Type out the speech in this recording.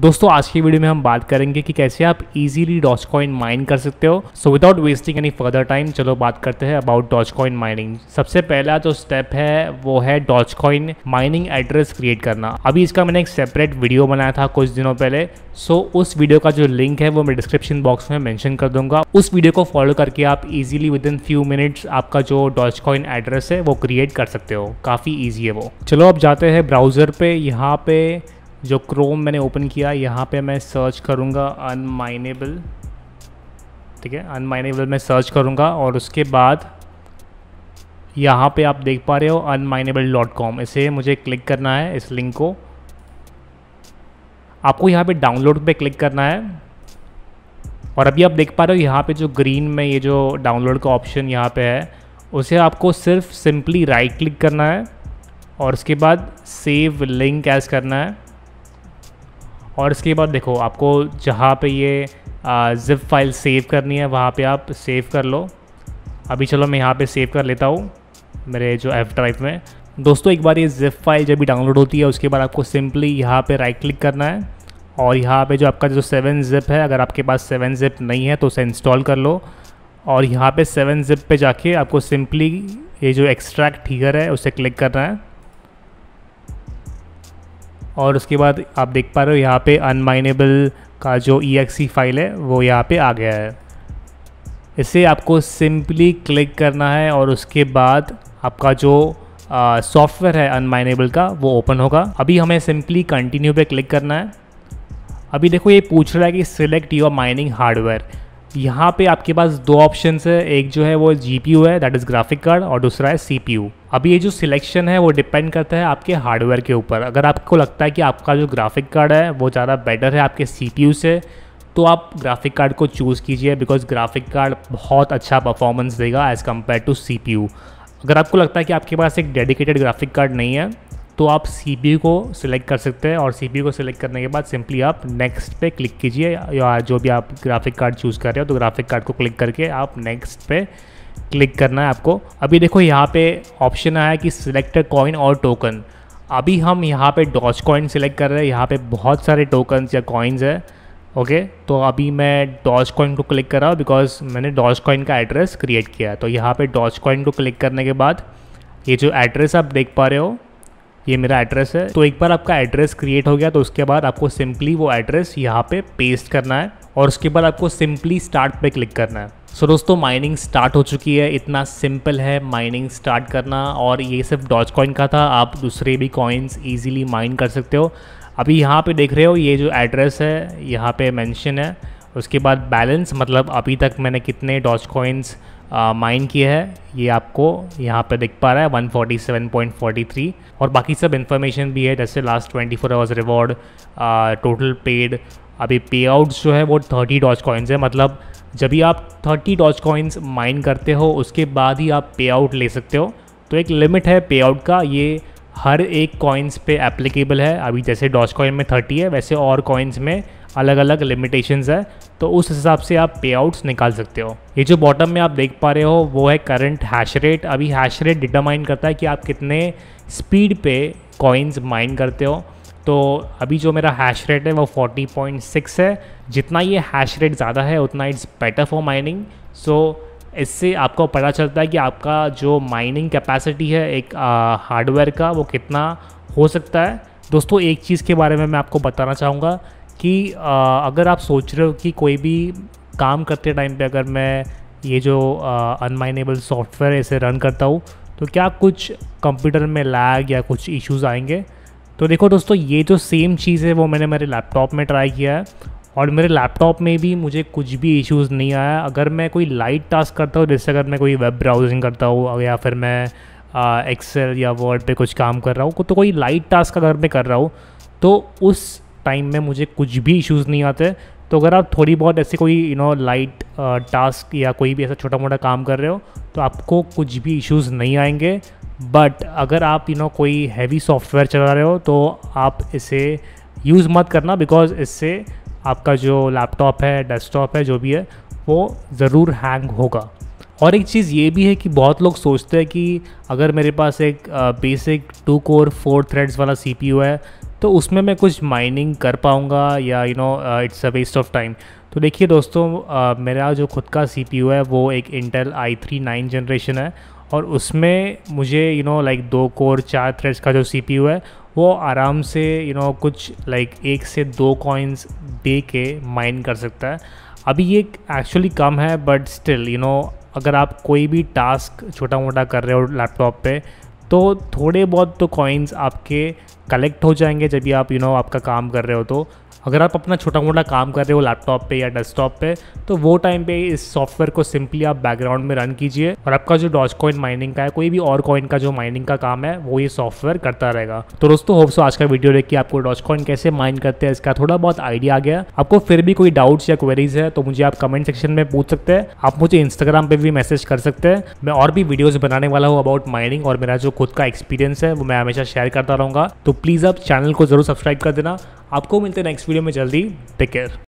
दोस्तों आज की वीडियो में हम बात करेंगे कि कैसे आप इजीली डॉच कॉइन माइन कर सकते हो so without wasting any further time चलो बात करते हैं अबाउट डॉच कॉइन माइनिंग सबसे पहला जो स्टेप है वो है Dogecoin mining address create करना अभी इसका मैंने एक सेपरेट वीडियो बनाया था कुछ दिनों पहले सो उस वीडियो का जो लिंक है वो मैं डिस्क्रिप्शन बॉक्स में मैंशन कर दूंगा उस वीडियो को फॉलो करके आप easily with in few minutes आपका जो डॉच कॉइन एड्रेस है वो क्रिएट कर सकते हो काफ़ी ईजी है वो चलो अब जाते हैं ब्राउजर पे यहाँ पे जो क्रोम मैंने ओपन किया यहाँ पे मैं सर्च करूँगा अनमाइनेबल ठीक है अनमाइनेबल मैं सर्च करूँगा और उसके बाद यहाँ पे आप देख पा रहे हो अनमाइनेबल डॉट कॉम इसे मुझे क्लिक करना है इस लिंक को आपको यहाँ पे डाउनलोड पे क्लिक करना है और अभी आप देख पा रहे हो यहाँ पे जो ग्रीन में ये जो डाउनलोड का ऑप्शन यहाँ पे है उसे आपको सिर्फ सिंपली राइट क्लिक करना है और उसके बाद सेव लिंक एज करना है और इसके बाद देखो आपको जहाँ पे ये जिप फाइल सेव करनी है वहाँ पे आप सेव कर लो अभी चलो मैं यहाँ पे सेव कर लेता हूँ मेरे जो एफ ड्राइव में दोस्तों एक बार ये जिप फाइल जब भी डाउनलोड होती है उसके बाद आपको सिंपली यहाँ पे राइट क्लिक करना है और यहाँ पे जो आपका जो सेवन जिप है अगर आपके पास सेवन जिप नहीं है तो उसे इंस्टॉल कर लो और यहाँ पे सेवन जिप पे जाके आपको सिंपली ये जो एक्स्ट्रैक्ट हीगर है उसे क्लिक करना है और उसके बाद आप देख पा रहे हो यहाँ पे अनमाइनेबल का जो ई फाइल है वो यहाँ पे आ गया है इसे आपको सिंपली क्लिक करना है और उसके बाद आपका जो सॉफ्टवेयर है अनमाइनेबल का वो ओपन होगा अभी हमें सिंपली कंटिन्यू पे क्लिक करना है अभी देखो ये पूछ रहा है कि सिलेक्ट योर माइनिंग हार्डवेयर यहाँ पे आपके पास दो ऑप्शन है एक जो है वो जी है दैट इज़ ग्राफिक कार्ड और दूसरा है सी अभी ये जो सिलेक्शन है वो डिपेंड करता है आपके हार्डवेयर के ऊपर अगर आपको लगता है कि आपका जो ग्राफिक कार्ड है वो ज़्यादा बेटर है आपके सी से तो आप ग्राफिक कार्ड को चूज़ कीजिए बिकॉज ग्राफिक कार्ड बहुत अच्छा परफॉर्मेंस देगा एज़ कम्पेयर टू सी अगर आपको लगता है कि आपके पास एक डेडिकेटेड ग्राफिक कार्ड नहीं है तो आप सी को सिलेक्ट कर सकते हैं और सी को सिलेक्ट करने के बाद सिंपली आप नेक्स्ट पे क्लिक कीजिए या जो भी आप ग्राफिक कार्ड चूज़ कर रहे हो तो ग्राफिक कार्ड को क्लिक करके आप नेक्स्ट पे क्लिक करना है आपको अभी देखो यहाँ पे ऑप्शन आया कि सिलेक्ट कॉइन और टोकन अभी हम यहाँ पे डॉच कॉइन सिलेक्ट कर रहे हैं यहाँ पे बहुत सारे टोकन्स या कॉइन्स है ओके तो अभी मैं डॉच कॉइन को क्लिक कर रहा हूँ बिकॉज मैंने डॉच कॉइन का एड्रेस क्रिएट किया है तो यहाँ पे डॉच कॉइन को क्लिक करने के बाद ये जो एड्रेस आप देख पा रहे हो ये मेरा एड्रेस है तो एक बार आपका एड्रेस क्रिएट हो गया तो उसके बाद आपको सिंपली वो एड्रेस यहाँ पे पेस्ट करना है और उसके बाद आपको सिंपली स्टार्ट पे क्लिक करना है सो so, दोस्तों माइनिंग स्टार्ट हो चुकी है इतना सिंपल है माइनिंग स्टार्ट करना और ये सिर्फ डॉच कॉइन का था आप दूसरे भी कॉइन्स ईजिली माइन कर सकते हो अभी यहाँ पे देख रहे हो ये जो एड्रेस है यहाँ पे मेंशन है उसके बाद बैलेंस मतलब अभी तक मैंने कितने डॉच कॉइन्स माइन किया है ये आपको यहाँ पे दिख पा रहा है 147.43 और बाकी सब इन्फॉर्मेशन भी है जैसे last 24 four hours reward total paid अभी पे आउट्स जो है वो 30 डॉच कॉइन्स है मतलब जब भी आप 30 डॉच कॉइन्स माइन करते हो उसके बाद ही आप पे आउट ले सकते हो तो एक लिमिट है पे आउट का ये हर एक कॉइन्स पे एप्लीकेबल है अभी जैसे डॉच कॉइन में थर्टी है वैसे और कॉइन्स में अलग अलग लिमिटेशंस है तो उस हिसाब से आप पे आउट्स निकाल सकते हो ये जो बॉटम में आप देख पा रहे हो वो है करंट हैश रेट अभी हैश रेट डिटरमाइन करता है कि आप कितने स्पीड पे कॉइन्स माइन करते हो तो अभी जो मेरा हैश रेट है वो 40.6 है जितना ये हैश रेट ज़्यादा है उतना it's better for mining so इससे आपको पता चलता है कि आपका जो माइनिंग कैपेसिटी है एक हार्डवेयर का वो कितना हो सकता है दोस्तों एक चीज़ के बारे में मैं आपको बताना चाहूँगा कि आ, अगर आप सोच रहे हो कि कोई भी काम करते टाइम पे अगर मैं ये जो अनमाइनेबल सॉफ्टवेयर है इसे रन करता हूँ तो क्या कुछ कंप्यूटर में लैग या कुछ इश्यूज आएंगे तो देखो दोस्तों ये जो सेम चीज़ है वो मैंने मेरे लैपटॉप में ट्राई किया है और मेरे लैपटॉप में भी मुझे कुछ भी इश्यूज़ नहीं आया अगर मैं कोई लाइट टास्क करता हूँ जैसे अगर मैं कोई वेब ब्राउजिंग करता हूँ या फिर मैं एक्सेल या वर्ड पे कुछ काम कर रहा हूँ तो कोई लाइट टास्क अगर मैं कर रहा हूँ तो उस टाइम में मुझे कुछ भी इश्यूज़ नहीं आते तो अगर आप थोड़ी बहुत ऐसे कोई यू नो लाइट टास्क या कोई भी ऐसा छोटा मोटा काम कर रहे हो तो आपको कुछ भी इश्यूज़ नहीं आएंगे बट अगर आप यू you नो know, कोई हैवी सॉफ्टवेयर चला रहे हो तो आप इसे यूज़ मत करना बिकॉज इससे आपका जो लैपटॉप है डेस्कटॉप है जो भी है वो ज़रूर हैंग होगा और एक चीज़ ये भी है कि बहुत लोग सोचते हैं कि अगर मेरे पास एक basic two core four threads वाला सी है तो उसमें मैं कुछ माइनिंग कर पाऊँगा या you know it's a waste of time तो देखिए दोस्तों आ, मेरा जो खुद का सी है वो एक Intel I three nine generation है और उसमें मुझे यू नो लाइक दो कोर चार थ्रेड्स का जो सी है वो आराम से यू you नो know, कुछ लाइक एक से दो कॉइन्स दे के माइन कर सकता है अभी ये एक्चुअली कम है बट स्टिल यू नो अगर आप कोई भी टास्क छोटा मोटा कर रहे हो लैपटॉप पे तो थोड़े बहुत तो कॉइन्स आपके कलेक्ट हो जाएंगे जब भी आप यू you नो know, आपका काम कर रहे हो तो अगर आप अपना छोटा मोटा काम कर रहे हो लैपटॉप पे या डेस्कटॉप पे तो वो टाइम पे इस सॉफ्टवेयर को सिंपली आप बैकग्राउंड में रन कीजिए और आपका जो डॉच कॉइन माइनिंग का है कोई भी और कॉइन का जो माइनिंग का काम है वो ये सॉफ्टवेयर करता रहेगा तो दोस्तों होप्स आज का वीडियो देख के आपको डॉच कॉइन कैसे माइन करते हैं इसका थोड़ा बहुत आइडिया आ गया आपको फिर भी कोई डाउट्स या क्वेरीज है तो मुझे आप कमेंट सेक्शन में पूछ सकते हैं आप मुझे इंस्टाग्राम पे भी मैसेज कर सकते हैं मैं और भी वीडियोज़ बनाने वाला हूँ अबाउट माइनिंग और मेरा जो खुद का एक्सपीरियंस है वो मैं हमेशा शेयर करता रहूँगा तो प्लीज़ आप चैनल को जरूर सब्सक्राइब कर देना आपको मिलते हैं नेक्स्ट वीडियो में जल्दी टेक केयर